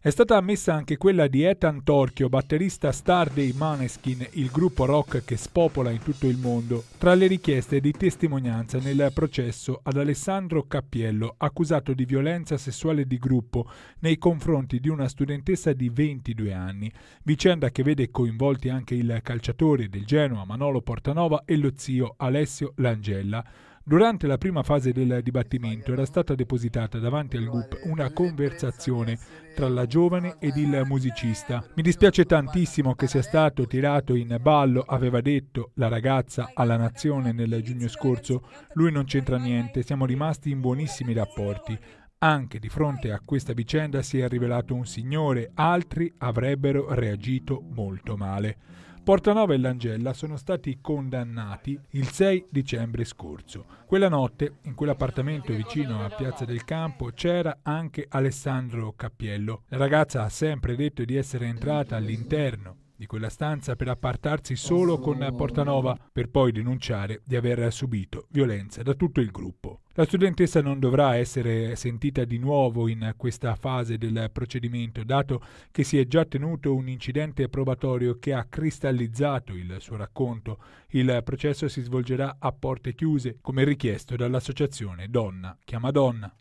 È stata ammessa anche quella di Ethan Torchio, batterista star dei Maneskin, il gruppo rock che spopola in tutto il mondo, tra le richieste di testimonianza nel processo ad Alessandro Cappiello, accusato di violenza sessuale di gruppo nei confronti di una studentessa di 22 anni, vicenda che vede coinvolti anche il calciatore del Genoa Manolo Portanova e lo zio Alessio Langella. Durante la prima fase del dibattimento era stata depositata davanti al GUP una conversazione tra la giovane ed il musicista. Mi dispiace tantissimo che sia stato tirato in ballo, aveva detto la ragazza alla Nazione nel giugno scorso. Lui non c'entra niente, siamo rimasti in buonissimi rapporti. Anche di fronte a questa vicenda si è rivelato un signore, altri avrebbero reagito molto male. Portanova e Langella sono stati condannati il 6 dicembre scorso. Quella notte, in quell'appartamento vicino a Piazza del Campo, c'era anche Alessandro Cappiello. La ragazza ha sempre detto di essere entrata all'interno di quella stanza per appartarsi solo con Portanova, per poi denunciare di aver subito violenza da tutto il gruppo. La studentessa non dovrà essere sentita di nuovo in questa fase del procedimento, dato che si è già tenuto un incidente probatorio che ha cristallizzato il suo racconto. Il processo si svolgerà a porte chiuse, come richiesto dall'associazione Donna Chiama Donna.